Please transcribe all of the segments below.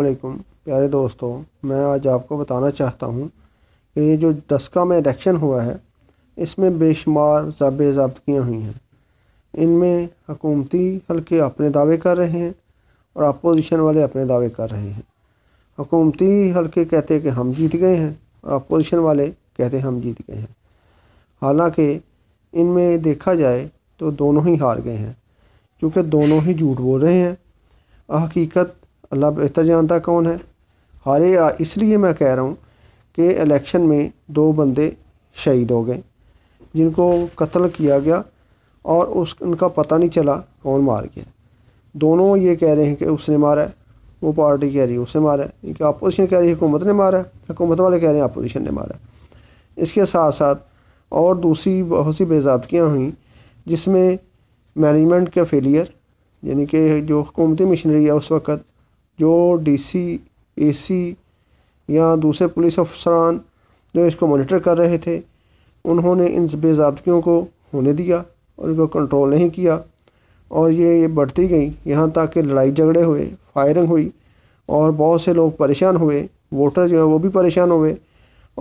अल्लाम प्यारे दोस्तों मैं आज आपको बताना चाहता हूँ कि ये जो दस्का में इलेक्शन हुआ है इसमें बेशुमार जबे जब्तियाँ हुई हैं इनमें हकूमती हल्के अपने दावे कर रहे हैं और अपोजिशन वाले अपने दावे कर रहे हैं हकूमती हल्के कहते हैं कि हम जीत गए हैं और अपोजिशन वाले कहते हैं हम जीत गए हैं हालांकि इनमें देखा जाए तो दोनों ही हार गए हैं क्योंकि दोनों ही झूठ बोल रहे हैं हकीकत अल्लाह बेहतर जानता कौन है हारे इसलिए मैं कह रहा हूँ कि इलेक्शन में दो बंदे शहीद हो गए जिनको कत्ल किया गया और उस उनका पता नहीं चला कौन मार गया दोनों ये कह रहे हैं कि उसने मारा है वो पार्टी कह रही है उसने मारा है कि अपोजिशन कह रही है हुकूमत ने मारा है हुकूमत वाले कह रहे हैं अपोजिशन ने मारा है इसके साथ साथ और दूसरी बहुत सी बेजाबतियाँ हुई जिसमें मैनेजमेंट का फेलियर यानी कि जो हुकूमती मशीनरी है उस वक्त जो डी सी ए सी या दूसरे पुलिस अफसरान जो इसको मॉनिटर कर रहे थे उन्होंने इन बेजाबतियों को होने दिया और इनको कंट्रोल नहीं किया और ये ये बढ़ती गई यहाँ तक कि लड़ाई झगड़े हुए फायरिंग हुई और बहुत से लोग परेशान हुए वोटर जो है वो भी परेशान हुए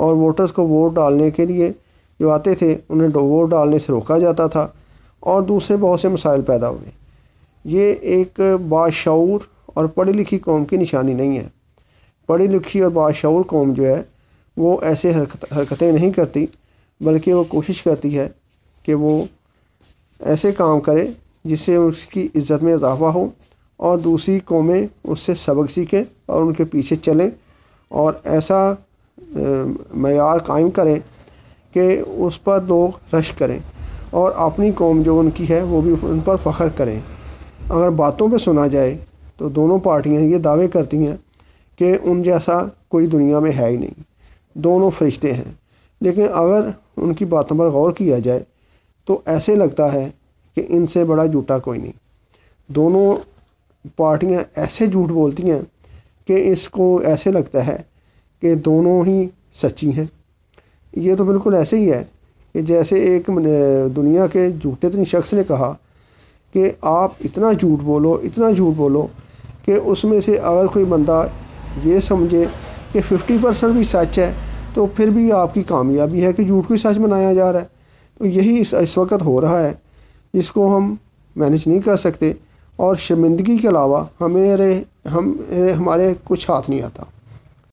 और वोटर्स को वोट डालने के लिए जो आते थे उन्हें वोट डालने से रोका जाता था और दूसरे बहुत से मसाइल पैदा हुए ये एक बाशूर और पढ़ी लिखी कौम की निशानी नहीं है पढ़ी लिखी और बाशूर कौम जो है वो ऐसे हरकत हरकतें नहीं करती बल्कि वो कोशिश करती है कि वो ऐसे काम करे जिससे उसकी इज़्ज़त में इजाफा हो और दूसरी कौमें उससे सबक सीखें और उनके पीछे चलें और ऐसा मैार कायम करें कि उस पर लोग रश करें और अपनी कौम जो उनकी है वो भी उन पर फ़ख्र करें अगर बातों पे सुना जाए तो दोनों पार्टियाँ ये दावे करती हैं कि उन जैसा कोई दुनिया में है ही नहीं दोनों फरिश्ते हैं लेकिन अगर उनकी बातों पर गौर किया जाए तो ऐसे लगता है कि इनसे बड़ा झूठा कोई नहीं दोनों पार्टियां ऐसे झूठ बोलती हैं कि इसको ऐसे लगता है कि दोनों ही सच्ची हैं ये तो बिल्कुल ऐसे ही है कि जैसे एक दुनिया के झूठे तीन शख्स ने कहा कि आप इतना झूठ बोलो इतना झूठ बोलो कि उसमें से अगर कोई बंदा ये समझे कि 50 परसेंट भी सच है तो फिर भी आपकी कामयाबी है कि झूठ को ही सच बनाया जा रहा है तो यही इस इस वक्त हो रहा है जिसको हम मैनेज नहीं कर सकते और शर्मिंदगी के अलावा हमें हम हमारे कुछ हाथ नहीं आता